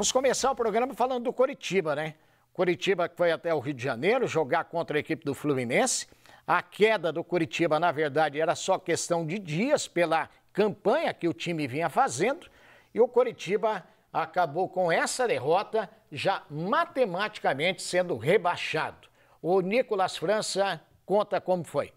Vamos começar o programa falando do Coritiba, né? Coritiba que foi até o Rio de Janeiro jogar contra a equipe do Fluminense. A queda do Curitiba, na verdade, era só questão de dias pela campanha que o time vinha fazendo. E o Curitiba acabou com essa derrota, já matematicamente sendo rebaixado. O Nicolas França conta como foi.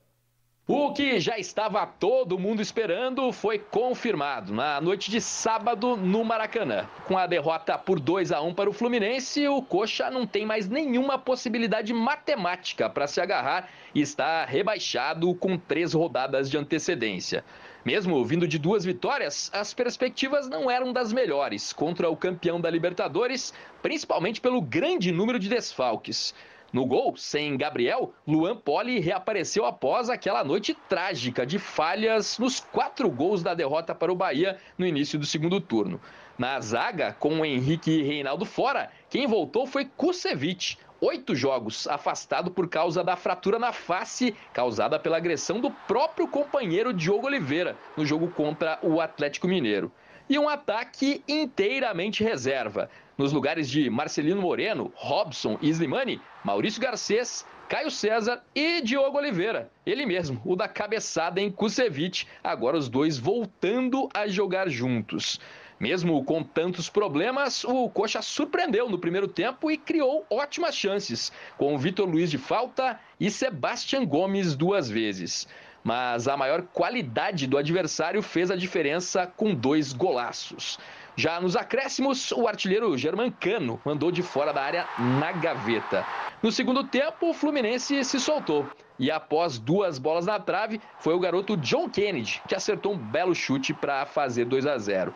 O que já estava todo mundo esperando foi confirmado na noite de sábado no Maracanã. Com a derrota por 2 a 1 para o Fluminense, o Coxa não tem mais nenhuma possibilidade matemática para se agarrar e está rebaixado com três rodadas de antecedência. Mesmo vindo de duas vitórias, as perspectivas não eram das melhores contra o campeão da Libertadores, principalmente pelo grande número de desfalques. No gol, sem Gabriel, Luan Poli reapareceu após aquela noite trágica de falhas nos quatro gols da derrota para o Bahia no início do segundo turno. Na zaga, com o Henrique e Reinaldo fora, quem voltou foi Kusevich, oito jogos afastado por causa da fratura na face causada pela agressão do próprio companheiro Diogo Oliveira no jogo contra o Atlético Mineiro. E um ataque inteiramente reserva. Nos lugares de Marcelino Moreno, Robson e Slimani, Maurício Garcês, Caio César e Diogo Oliveira. Ele mesmo, o da cabeçada em Kusevich, agora os dois voltando a jogar juntos. Mesmo com tantos problemas, o Coxa surpreendeu no primeiro tempo e criou ótimas chances, com Vitor Luiz de falta e Sebastian Gomes duas vezes. Mas a maior qualidade do adversário fez a diferença com dois golaços. Já nos acréscimos, o artilheiro Cano mandou de fora da área na gaveta. No segundo tempo, o Fluminense se soltou. E após duas bolas na trave, foi o garoto John Kennedy que acertou um belo chute para fazer 2 a 0.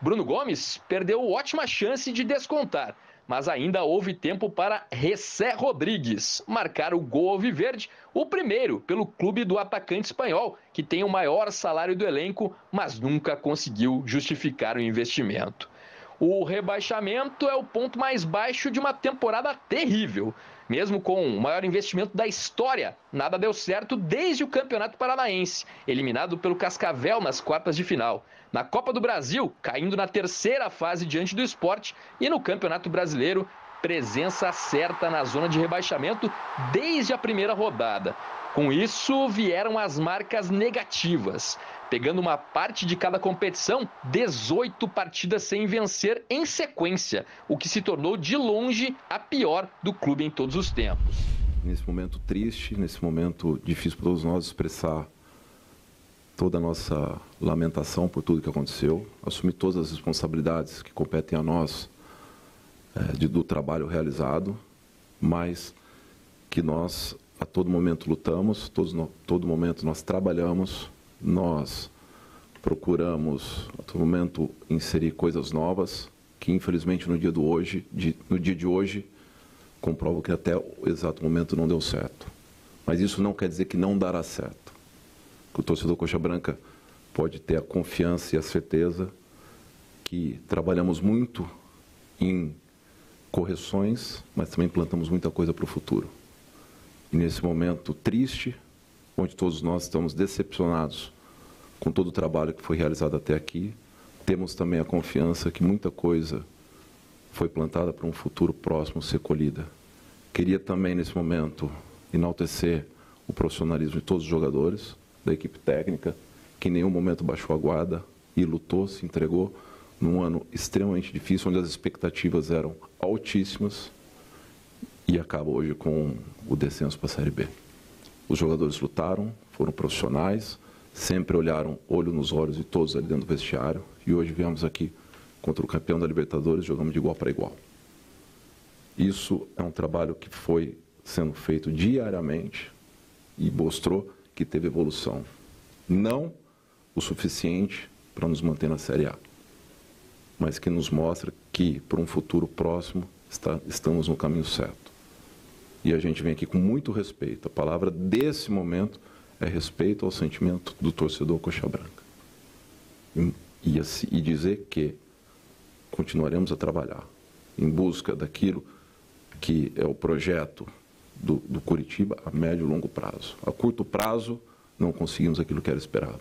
Bruno Gomes perdeu ótima chance de descontar, mas ainda houve tempo para Ressé Rodrigues marcar o gol Viverde, o primeiro pelo clube do atacante espanhol, que tem o maior salário do elenco, mas nunca conseguiu justificar o investimento. O rebaixamento é o ponto mais baixo de uma temporada terrível. Mesmo com o maior investimento da história, nada deu certo desde o Campeonato Paranaense, eliminado pelo Cascavel nas quartas de final. Na Copa do Brasil, caindo na terceira fase diante do esporte, e no Campeonato Brasileiro, presença certa na zona de rebaixamento desde a primeira rodada. Com isso, vieram as marcas negativas pegando uma parte de cada competição, 18 partidas sem vencer em sequência, o que se tornou de longe a pior do clube em todos os tempos. Nesse momento triste, nesse momento difícil para todos nós expressar toda a nossa lamentação por tudo que aconteceu, assumir todas as responsabilidades que competem a nós é, de, do trabalho realizado, mas que nós a todo momento lutamos, todos, todo momento nós trabalhamos nós procuramos, a todo momento, inserir coisas novas, que infelizmente no dia, do hoje, de, no dia de hoje, comprovo que até o exato momento não deu certo. Mas isso não quer dizer que não dará certo. o torcedor Coxa Branca pode ter a confiança e a certeza que trabalhamos muito em correções, mas também plantamos muita coisa para o futuro. E nesse momento triste, onde todos nós estamos decepcionados com todo o trabalho que foi realizado até aqui. Temos também a confiança que muita coisa foi plantada para um futuro próximo ser colhida. Queria também, nesse momento, enaltecer o profissionalismo de todos os jogadores, da equipe técnica, que em nenhum momento baixou a guarda e lutou, se entregou num ano extremamente difícil, onde as expectativas eram altíssimas e acaba hoje com o descenso para a Série B. Os jogadores lutaram, foram profissionais, sempre olharam olho nos olhos de todos ali dentro do vestiário. E hoje viemos aqui contra o campeão da Libertadores, jogamos de igual para igual. Isso é um trabalho que foi sendo feito diariamente e mostrou que teve evolução. Não o suficiente para nos manter na Série A, mas que nos mostra que, para um futuro próximo, está, estamos no caminho certo. E a gente vem aqui com muito respeito. A palavra desse momento é respeito ao sentimento do torcedor coxa branca. E, e, assim, e dizer que continuaremos a trabalhar em busca daquilo que é o projeto do, do, Curitiba a médio e longo prazo. A curto prazo, não conseguimos aquilo que era esperado,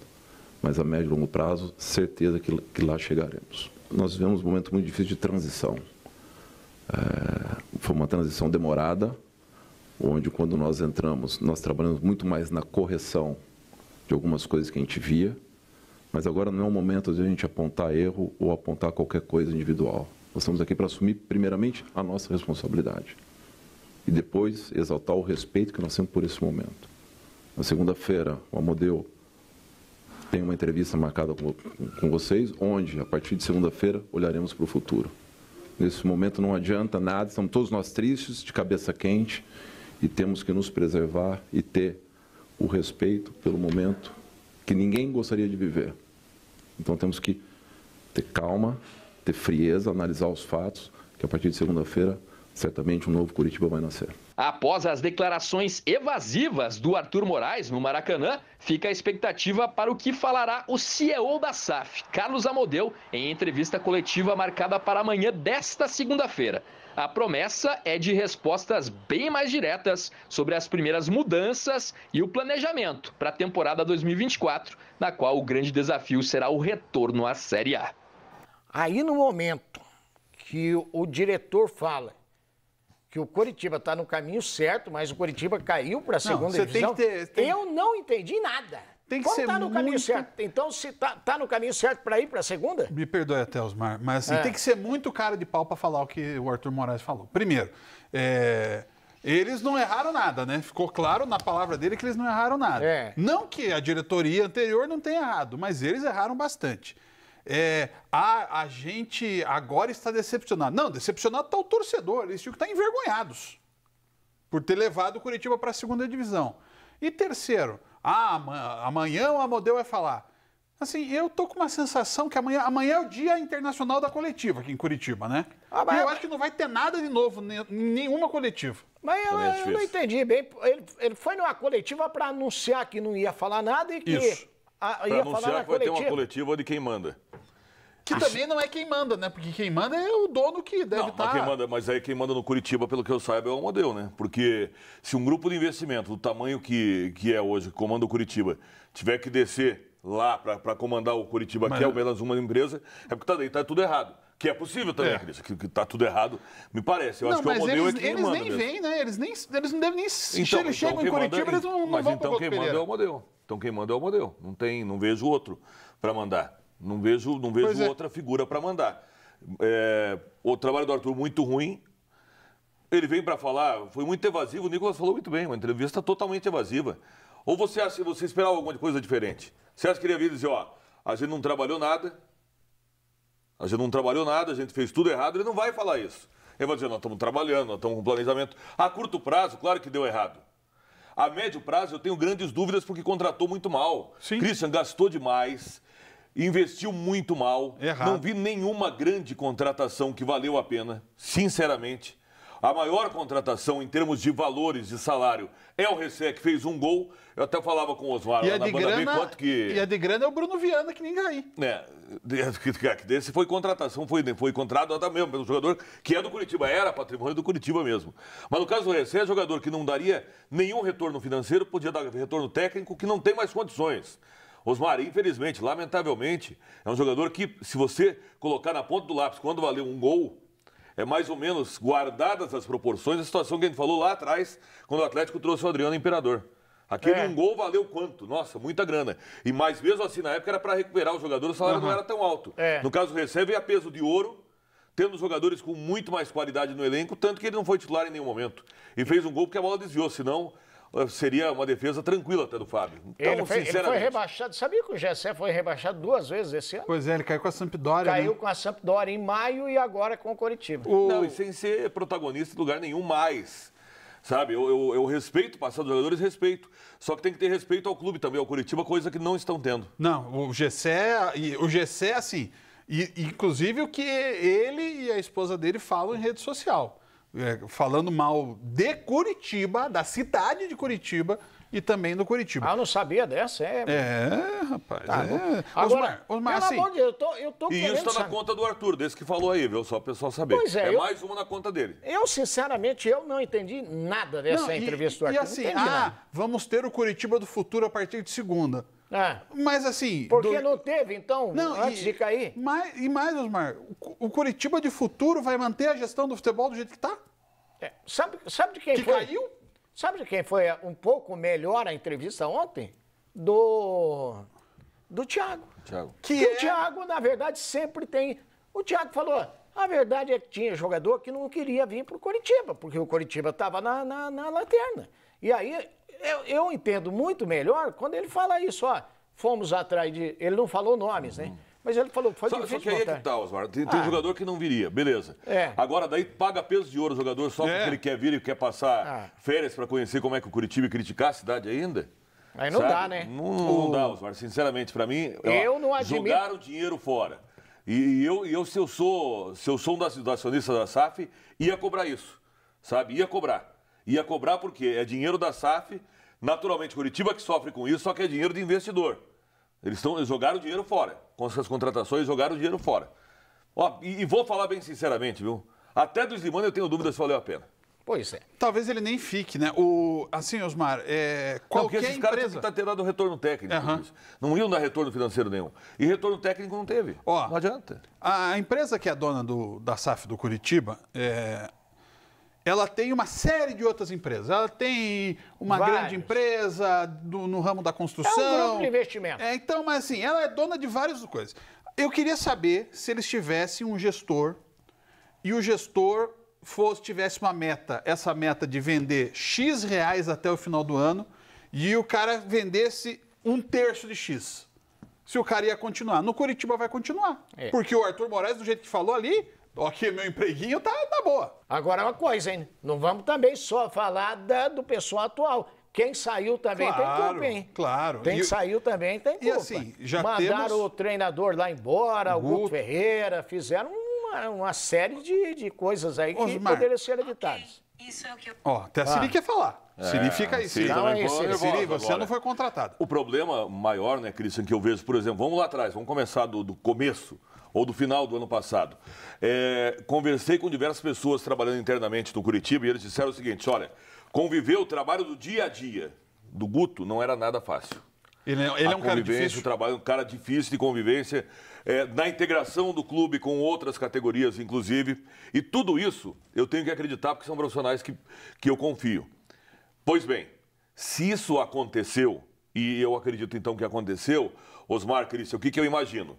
mas a médio e longo prazo, certeza que, que lá chegaremos. Nós vivemos um momento muito difícil de transição. É, foi uma transição demorada, onde quando nós entramos, nós trabalhamos muito mais na correção de algumas coisas que a gente via, mas agora não é o momento de a gente apontar erro ou apontar qualquer coisa individual. Nós estamos aqui para assumir, primeiramente, a nossa responsabilidade e depois exaltar o respeito que nós temos por esse momento. Na segunda-feira, o Amodeu tem uma entrevista marcada com, com vocês, onde, a partir de segunda-feira, olharemos para o futuro. Nesse momento não adianta nada, estamos todos nós tristes, de cabeça quente, e temos que nos preservar e ter o respeito pelo momento que ninguém gostaria de viver. Então temos que ter calma, ter frieza, analisar os fatos, que a partir de segunda-feira certamente um novo Curitiba vai nascer. Após as declarações evasivas do Arthur Moraes no Maracanã, fica a expectativa para o que falará o CEO da SAF, Carlos Amodeu, em entrevista coletiva marcada para amanhã desta segunda-feira. A promessa é de respostas bem mais diretas sobre as primeiras mudanças e o planejamento para a temporada 2024, na qual o grande desafio será o retorno à Série A. Aí no momento que o diretor fala que o Coritiba está no caminho certo, mas o Coritiba caiu para a segunda não, divisão. Ter, tem... Eu não entendi nada. Tem que Como ser tá no muito... caminho certo. Então, se tá, tá no caminho certo para ir para a segunda? Me perdoe até, Osmar, mas assim, é. tem que ser muito cara de pau para falar o que o Arthur Moraes falou. Primeiro, é... eles não erraram nada, né? Ficou claro na palavra dele que eles não erraram nada. É. Não que a diretoria anterior não tenha errado, mas eles erraram bastante. É, a, a gente agora está decepcionado. Não, decepcionado está o torcedor. Eles tinham que estar tá envergonhados por ter levado o Curitiba para a segunda divisão. E terceiro, ah, amanhã o Amodeu vai falar. Assim, eu tô com uma sensação que amanhã, amanhã é o Dia Internacional da Coletiva aqui em Curitiba, né? Ah, mas... E eu acho que não vai ter nada de novo, nenhuma coletiva. Mas eu, é eu não entendi bem. Ele, ele foi numa coletiva para anunciar que não ia falar nada e que. Isso. A, ia anunciar falar que vai coletiva. ter uma coletiva de quem manda. Que Acho... também não é quem manda, né? Porque quem manda é o dono que deve estar. Tá... Mas, manda, mas aí é quem manda no Curitiba, pelo que eu saiba, é o modelo né? Porque se um grupo de investimento do tamanho que, que é hoje, que comanda o Curitiba, tiver que descer lá para comandar o Curitiba, mas... que é ao menos uma empresa, é porque tá, aí tá tudo errado. Que é possível também, é. Cris, que, que tá tudo errado, me parece. Eu não, acho que o modelo é eles, é quem eles manda. Eles nem vêm, né? Eles, nem, eles não devem nem. Então, então, chegam em é Curitiba, manda, eles não, não vão Mas então quem manda é o modelo. Então quem manda é o modelo. Não tem, não vejo outro para mandar. Não vejo, não vejo é. outra figura para mandar. É, o trabalho do Arthur muito ruim. Ele vem para falar, foi muito evasivo. O Nicolas falou muito bem, uma entrevista totalmente evasiva. Ou você acha você esperava alguma coisa diferente? Você acha que ele ia vir dizer, ó, a gente não trabalhou nada, a gente não trabalhou nada, a gente fez tudo errado, ele não vai falar isso. Ele vai dizer, nós estamos trabalhando, nós estamos com planejamento. A curto prazo, claro que deu errado. A médio prazo, eu tenho grandes dúvidas porque contratou muito mal. Sim. Christian gastou demais investiu muito mal. Errado. Não vi nenhuma grande contratação que valeu a pena, sinceramente. A maior contratação em termos de valores de salário é o Ressé, que fez um gol. Eu até falava com o Osmar lá é na banda grana, B, quanto que... E a é de grana é o Bruno Viana, que nem aí. É, desse foi contratação, foi, foi contratado mesmo pelo jogador que é do Curitiba, era patrimônio do Curitiba mesmo. Mas no caso do Ressé, é jogador que não daria nenhum retorno financeiro, podia dar retorno técnico, que não tem mais condições. Osmar, infelizmente, lamentavelmente, é um jogador que, se você colocar na ponta do lápis quando valeu um gol, é mais ou menos guardadas as proporções a situação que a gente falou lá atrás, quando o Atlético trouxe o Adriano Imperador. Aquele é. um gol valeu quanto? Nossa, muita grana. E mais mesmo assim, na época era para recuperar o jogador, o salário uhum. não era tão alto. É. No caso, recebe a peso de ouro, tendo jogadores com muito mais qualidade no elenco, tanto que ele não foi titular em nenhum momento. E fez um gol porque a bola desviou, senão seria uma defesa tranquila até do Fábio. Então, ele, foi, ele foi rebaixado. Sabia que o Gessé foi rebaixado duas vezes esse ano? Pois é, ele caiu com a Sampdoria. Né? Caiu né? com a Sampdoria em maio e agora com o Coritiba. O... Não, e sem ser protagonista em lugar nenhum mais. Sabe, eu, eu, eu respeito o passado dos jogadores, respeito. Só que tem que ter respeito ao clube também, ao Curitiba, coisa que não estão tendo. Não, o Gessé, o Gessé assim, e, inclusive o que ele e a esposa dele falam em rede social é, falando mal de Curitiba, da cidade de Curitiba e também do Curitiba. Ah, eu não sabia dessa, é. É, rapaz. Tá, é. Agora, Osmar, Osmar, pelo assim, amor de Deus, eu tô, eu tô E isso está na conta do Arthur, desse que falou aí, viu? Só o pessoal saber. Pois é. É eu, mais uma na conta dele. Eu, sinceramente, eu não entendi nada dessa não, entrevista e, do Arthur. E assim, ah, nada. vamos ter o Curitiba do futuro a partir de segunda. É. mas assim. Porque do... não teve, então, não, antes e, de cair. Mais, e mais, Osmar, o Curitiba de futuro vai manter a gestão do futebol do jeito que está? É, sabe, sabe de quem que foi? caiu? Sabe de quem foi um pouco melhor a entrevista ontem? Do. Do Thiago. Thiago. Que, que é... o Thiago, na verdade, sempre tem. O Thiago falou: a verdade é que tinha jogador que não queria vir para o Curitiba, porque o Curitiba estava na, na, na lanterna. E aí eu, eu, entendo muito melhor quando ele fala isso, ó. Fomos atrás de. Ele não falou nomes, né? Uhum. Mas ele falou foi só, difícil. Só que aí é que tá, Osmar. Tem, tem ah. jogador que não viria, beleza. É. Agora daí paga peso de ouro o jogador só é. porque ele quer vir e quer passar ah. férias para conhecer como é que o Curitiba e criticar a cidade ainda? Aí não Sabe? dá, né? Não, não o... dá, Osmar. Sinceramente, para mim, eu ó, não admito... jogar o dinheiro fora. E eu, eu se eu sou, se eu sou um dos acionistas da SAF, ia cobrar isso. Sabe? Ia cobrar. Ia cobrar porque É dinheiro da SAF, naturalmente Curitiba que sofre com isso, só que é dinheiro de investidor. Eles, tão, eles jogaram o dinheiro fora. Com essas contratações, jogaram o dinheiro fora. Ó, e, e vou falar bem sinceramente, viu? Até do Slimane eu tenho dúvidas se valeu a pena. Pois é. Talvez ele nem fique, né? O, assim, Osmar, é, qualquer Porque esses empresa... caras tá tendo dado retorno técnico. Uhum. Não iam dar retorno financeiro nenhum. E retorno técnico não teve. Ó, não adianta. A empresa que é dona do, da SAF do Curitiba, é, ela tem uma série de outras empresas. Ela tem uma Vários. grande empresa do, no ramo da construção. É um grupo de investimento. É, então, mas assim, ela é dona de várias coisas. Eu queria saber se eles tivessem um gestor e o gestor fosse tivesse uma meta, essa meta de vender X reais até o final do ano e o cara vendesse um terço de X. Se o cara ia continuar. No Curitiba vai continuar. É. Porque o Arthur Moraes, do jeito que falou ali, que meu empreguinho tá, tá boa. Agora uma coisa, hein? Não vamos também só falar da, do pessoal atual. Quem saiu também claro, tem culpa, hein? Claro. Quem e, saiu também tem culpa. E assim, já Mandaram temos... o treinador lá embora, o Guto Ferreira, fizeram uma, uma série de, de coisas aí Osmar. que poderiam ser evitadas. Okay. Isso é o que eu... Ó, até a Siri ah. quer falar. É, Siri, fica aí, Siri. Não, Siri, Siri você agora. não foi contratado. O problema maior, né, Cristian, que eu vejo, por exemplo, vamos lá atrás, vamos começar do, do começo ou do final do ano passado. É, conversei com diversas pessoas trabalhando internamente no Curitiba e eles disseram o seguinte: olha, conviver o trabalho do dia a dia do Guto não era nada fácil. Ele, é, ele é um cara difícil. O trabalho, é um cara difícil de convivência, é, na integração do clube com outras categorias, inclusive. E tudo isso eu tenho que acreditar porque são profissionais que, que eu confio. Pois bem, se isso aconteceu, e eu acredito então que aconteceu, Osmar Cristian, o que, que eu imagino?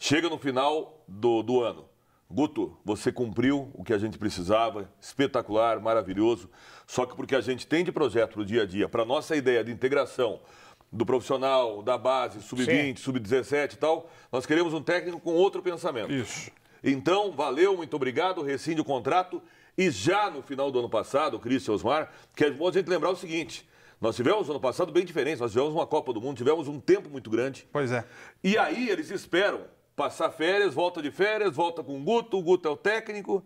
Chega no final do, do ano. Guto, você cumpriu o que a gente precisava, espetacular, maravilhoso. Só que porque a gente tem de projeto para o dia a dia, para nossa ideia de integração do profissional, da base, sub-20, sub-17 e tal, nós queremos um técnico com outro pensamento. Isso. Então, valeu, muito obrigado, rescinde o contrato. E já no final do ano passado, o Cris e Osmar, que é bom a gente lembrar o seguinte: nós tivemos ano passado bem diferente, nós tivemos uma Copa do Mundo, tivemos um tempo muito grande. Pois é. E aí eles esperam passar férias, volta de férias, volta com o Guto, o Guto é o técnico,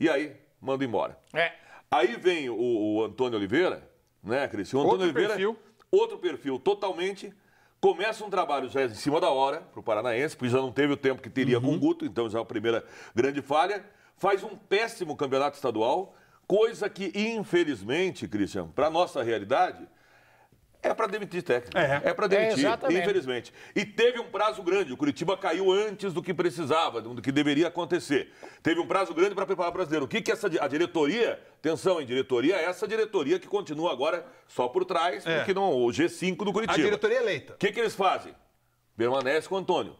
e aí manda embora. É. Aí vem o, o Antônio Oliveira, né, Cris? O Antônio outro Oliveira, perfil. outro perfil totalmente. Começa um trabalho já em cima da hora para o Paranaense, porque já não teve o tempo que teria uhum. com o uhum. Guto, então já é a primeira grande falha. Faz um péssimo campeonato estadual, coisa que, infelizmente, Christian, para nossa realidade, é para demitir técnico. É, é para demitir, é infelizmente. E teve um prazo grande. O Curitiba caiu antes do que precisava, do que deveria acontecer. Teve um prazo grande para preparar o brasileiro. O que, que essa a diretoria, atenção em diretoria, é essa diretoria que continua agora só por trás, é. porque não, o G5 do Curitiba. A diretoria eleita. O que, que eles fazem? Permanece com o Antônio.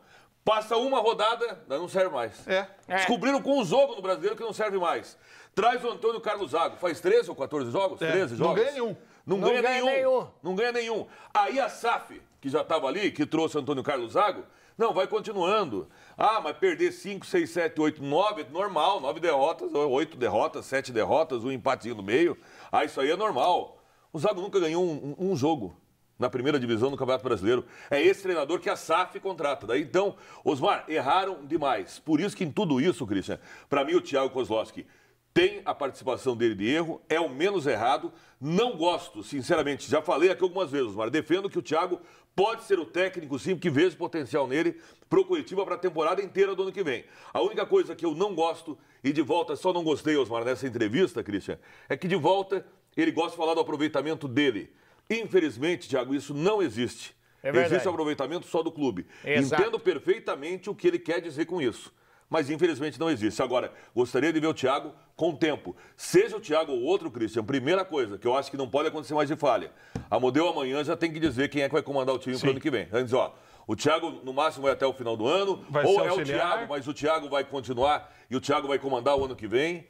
Passa uma rodada, não serve mais. É. é. Descobriram com um jogo no brasileiro que não serve mais. Traz o Antônio Carlos Zago. Faz 13 ou 14 jogos? É. 13 jogos. Não ganha nenhum. Não, não ganha, ganha nenhum. nenhum. Não ganha nenhum. Aí a SAF, que já estava ali, que trouxe Antônio Carlos Zago, não, vai continuando. Ah, mas perder 5, 6, 7, 8, 9, normal. 9 derrotas, 8 derrotas, 7 derrotas, um empatezinho no meio. Ah, isso aí é normal. O Zago nunca ganhou um, um jogo na primeira divisão do Campeonato Brasileiro. É esse treinador que a SAF contrata. Daí então, Osmar, erraram demais. Por isso que em tudo isso, Christian, para mim o Thiago Kozlowski tem a participação dele de erro, é o menos errado. Não gosto, sinceramente, já falei aqui algumas vezes, mas defendo que o Thiago pode ser o técnico, sim, que vejo potencial nele para o Curitiba para a temporada inteira do ano que vem. A única coisa que eu não gosto, e de volta só não gostei, Osmar, nessa entrevista, Christian, é que de volta ele gosta de falar do aproveitamento dele. Infelizmente, Thiago, isso não existe. É existe aproveitamento só do clube. Exato. Entendo perfeitamente o que ele quer dizer com isso mas infelizmente não existe. Agora, gostaria de ver o Thiago com o tempo. Seja o Thiago ou outro Cristian, primeira coisa, que eu acho que não pode acontecer mais de falha. A Modelo amanhã já tem que dizer quem é que vai comandar o time para o ano que vem. Antes, ó, o Thiago, no máximo, vai é até o final do ano. Vai ou é auxiliar. o Thiago, mas o Thiago vai continuar e o Thiago vai comandar o ano que vem.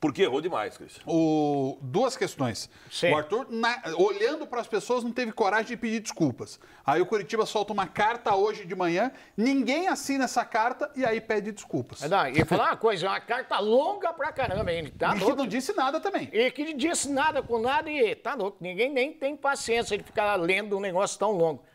Porque errou demais, Cris. O... Duas questões. Sim. O Arthur, na... olhando para as pessoas, não teve coragem de pedir desculpas. Aí o Curitiba solta uma carta hoje de manhã, ninguém assina essa carta e aí pede desculpas. É, e falar uma coisa, é uma carta longa pra caramba, ele tá E que não disse nada também. E que não disse nada com nada e tá louco. Ninguém nem tem paciência de ficar lendo um negócio tão longo.